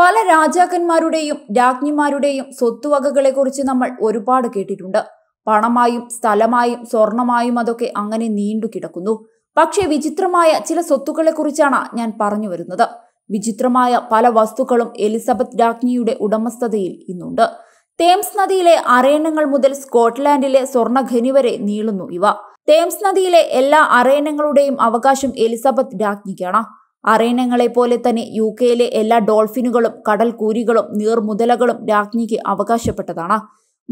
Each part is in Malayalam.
പല രാജാക്കന്മാരുടെയും രാജ്ഞിമാരുടെയും കുറിച്ച് നമ്മൾ ഒരുപാട് കേട്ടിട്ടുണ്ട് പണമായും സ്ഥലമായും സ്വർണമായും അതൊക്കെ അങ്ങനെ നീണ്ടു കിടക്കുന്നു പക്ഷേ വിചിത്രമായ ചില കുറിച്ചാണ് ഞാൻ പറഞ്ഞു വരുന്നത് വിചിത്രമായ പല വസ്തുക്കളും എലിസബത്ത് രാജ്ഞിയുടെ ഉടമസ്ഥതയിൽ ഇന്നുണ്ട് തേംസ് നദിയിലെ അരയണങ്ങൾ മുതൽ സ്കോട്ട്ലാൻഡിലെ സ്വർണ്ണഖനി വരെ നീളുന്നു ഇവ തേംസ് നദിയിലെ എല്ലാ അരയണങ്ങളുടെയും അവകാശം എലിസബത്ത് രാജ്ഞിക്കാണ് അറേനങ്ങളെപ്പോലെ തന്നെ യു കെയിലെ എല്ലാ ഡോൾഫിനുകളും കടൽ കൂരികളും നീർമുതലകളും രാജ്ഞിക്ക് അവകാശപ്പെട്ടതാണ്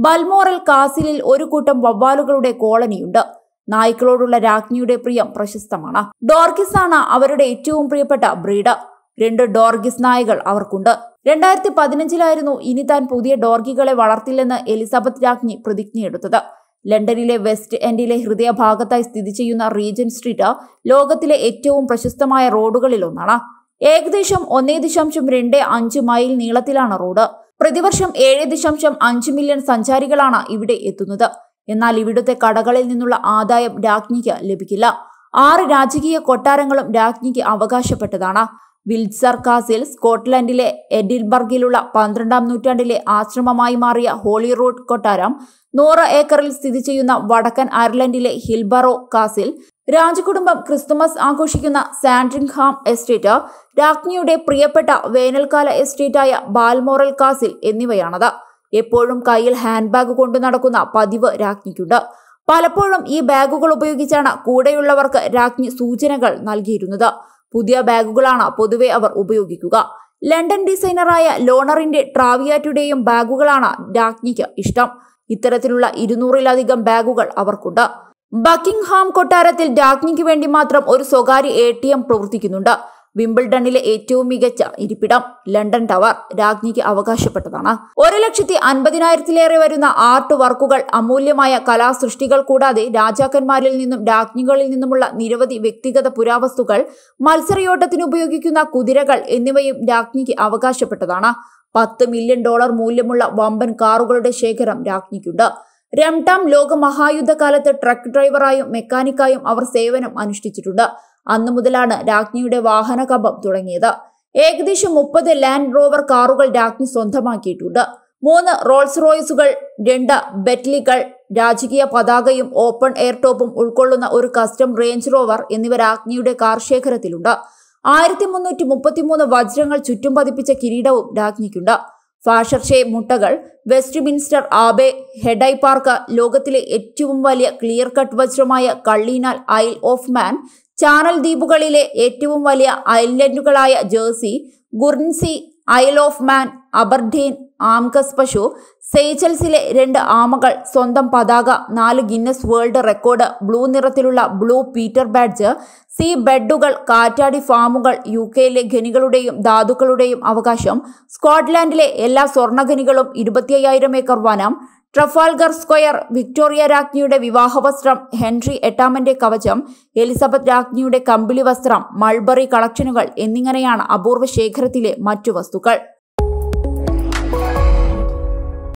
ബൽമോറൽ കാസിലിൽ ഒരു കൂട്ടം വവ്വാലുകളുടെ കോളനിയുണ്ട് നായ്ക്കളോടുള്ള രാജ്ഞിയുടെ പ്രിയം പ്രശസ്തമാണ് ഡോർഗിസ് ആണ് അവരുടെ ഏറ്റവും പ്രിയപ്പെട്ട ബ്രീഡ് രണ്ട് ഡോർഗിസ് നായകൾ അവർക്കുണ്ട് രണ്ടായിരത്തി പതിനഞ്ചിലായിരുന്നു ഇനി താൻ പുതിയ ഡോർഗികളെ വളർത്തില്ലെന്ന് എലിസബത്ത് രാജ്ഞി പ്രതിജ്ഞയെടുത്തത് ലണ്ടനിലെ വെസ്റ്റ് എൻഡിലെ ഹൃദയഭാഗത്തായി സ്ഥിതി ചെയ്യുന്ന റീജൻ സ്ട്രീറ്റ് ലോകത്തിലെ ഏറ്റവും പ്രശസ്തമായ റോഡുകളിൽ ഒന്നാണ് ഏകദേശം ഒന്നേ ദശാംശം രണ്ട് അഞ്ച് മൈൽ നീളത്തിലാണ് റോഡ് പ്രതിവർഷം ഏഴ് ദശാംശം അഞ്ച് മില്യൺ സഞ്ചാരികളാണ് ഇവിടെ എത്തുന്നത് എന്നാൽ ഇവിടുത്തെ കടകളിൽ നിന്നുള്ള ആദായം രാജ്ഞിക്ക് ലഭിക്കില്ല ആറ് രാജകീയ കൊട്ടാരങ്ങളും രാജ്ഞിക്ക് അവകാശപ്പെട്ടതാണ് വിൽസർ കാസിൽ സ്കോട്ട്ലൻഡിലെ എഡിൽബർഗിലുള്ള പന്ത്രണ്ടാം നൂറ്റാണ്ടിലെ ആശ്രമമായി മാറിയ ഹോളി റോഡ് കൊട്ടാരം നൂറ് ഏക്കറിൽ സ്ഥിതി ചെയ്യുന്ന വടക്കൻ അയർലൻഡിലെ ഹിൽബറോ കാസിൽ രാജകുടുംബം ക്രിസ്തുമസ് ആഘോഷിക്കുന്ന സാൻഡ്രിംഗ്ഹാം എസ്റ്റേറ്റ് രാജ്ഞിയുടെ പ്രിയപ്പെട്ട വേനൽക്കാല എസ്റ്റേറ്റായ ബാൽമോറൽ കാസിൽ എന്നിവയാണത് എപ്പോഴും കയ്യിൽ ഹാൻഡ് ബാഗ് കൊണ്ടു നടക്കുന്ന പതിവ് രാജ്ഞിക്കുണ്ട് പലപ്പോഴും ഈ ബാഗുകൾ ഉപയോഗിച്ചാണ് കൂടെയുള്ളവർക്ക് രാജ്ഞി സൂചനകൾ നൽകിയിരുന്നത് പുതിയ ബാഗുകളാണ് പൊതുവെ അവർ ഉപയോഗിക്കുക ലണ്ടൻ ഡിസൈനറായ ലോണറിന്റെ ട്രാവിയാറ്റുടെയും ബാഗുകളാണ് രാജ്ഞിക്ക് ഇഷ്ടം ഇത്തരത്തിലുള്ള ഇരുന്നൂറിലധികം ബാഗുകൾ അവർക്കുണ്ട് ബക്കിംഗ്ഹാം കൊട്ടാരത്തിൽ രാജ്ഞിക്ക് വേണ്ടി മാത്രം ഒരു സ്വകാര്യ എ ടി എം പ്രവർത്തിക്കുന്നുണ്ട് വിംബിൾഡണിലെ ഏറ്റവും മികച്ച ഇരിപ്പിടം ലണ്ടൻ ടവർ രാജ്ഞിക്ക് അവകാശപ്പെട്ടതാണ് ഒരു ലക്ഷത്തി അൻപതിനായിരത്തിലേറെ വരുന്ന ആർട്ട് വർക്കുകൾ അമൂല്യമായ കലാസൃഷ്ടികൾ കൂടാതെ രാജാക്കന്മാരിൽ നിന്നും രാജ്ഞികളിൽ നിന്നുമുള്ള നിരവധി വ്യക്തിഗത പുരാവസ്തുക്കൾ മത്സരയോട്ടത്തിന് ഉപയോഗിക്കുന്ന കുതിരകൾ എന്നിവയും രാജ്ഞിക്ക് അവകാശപ്പെട്ടതാണ് പത്ത് മില്യൺ ഡോളർ മൂല്യമുള്ള വമ്പൻ കാറുകളുടെ ശേഖരം രാജ്ഞിക്കുണ്ട് രണ്ടാം ലോക മഹായുദ്ധകാലത്ത് ട്രക്ക് ഡ്രൈവറായും മെക്കാനിക്കായും അവർ സേവനം അനുഷ്ഠിച്ചിട്ടുണ്ട് അന്നു മുതലാണ് രാജ്ഞിയുടെ വാഹന കപം തുടങ്ങിയത് ഏകദേശം മുപ്പത് ലാൻഡ് റോവർ കാറുകൾ രാജ്ഞി സ്വന്തമാക്കിയിട്ടുണ്ട് മൂന്ന് റോൾസ് റോയ്സുകൾ രണ്ട് ബെറ്റ്ലികൾ രാജകീയ പതാകയും ഓപ്പൺ എയർ ടോപ്പും ഉൾക്കൊള്ളുന്ന ഒരു കസ്റ്റം റേഞ്ച് റോവർ എന്നിവ രാജ്ഞിയുടെ കാർ ശേഖരത്തിലുണ്ട് ആയിരത്തി മുന്നൂറ്റി മുപ്പത്തിമൂന്ന് വജ്രങ്ങൾ ചുറ്റും പതിപ്പിച്ച കിരീടവും രാജ്ഞിക്കുണ്ട് ഫാഷർഷെ മുട്ടകൾ Westminster Abbey Hyde Park ലോകത്തിലെ ഏറ്റവും വലിയ ക്ലിയർ കട്ട് വജ്രമായ കള്ളീനാൽ ഐൽ ഓഫ് മാൻ ചാനൽ ദ്വീപുകളിലെ ഏറ്റവും വലിയ ഐലൻഡുകളായ Jersey Guernsey Isle of Man Aberdeen Angus പശു സെയ്ചൽസിലെ രണ്ട് ആമകൾ സ്വന്തം പതാക നാല് ഗിന്നസ് വേൾഡ് റെക്കോർഡ് ബ്ലൂ നിറത്തിലുള്ള ബ്ലൂ പീറ്റർ ബാഡ്ജ് സീ ബെഡുകൾ കാറ്റാടി ഫാമുകൾ യു കെയിലെ ഖനികളുടെയും ധാതുക്കളുടെയും അവകാശം സ്കോട്ട്ലാൻഡിലെ എല്ലാ സ്വർണ്ണഖനികളും ഇരുപത്തിയ്യായിരം ഏക്കർ വനം ട്രഫാൽഗർ സ്ക്വയർ വിക്ടോറിയ രാജ്ഞിയുടെ വിവാഹ വസ്ത്രം ഹെൻറി എട്ടാമന്റെ കവചം എലിസബത്ത് രാജ്ഞിയുടെ കമ്പിളി വസ്ത്രം മൾബറി കളക്ഷനുകൾ എന്നിങ്ങനെയാണ് അപൂർവ ശേഖരത്തിലെ മറ്റു വസ്തുക്കൾ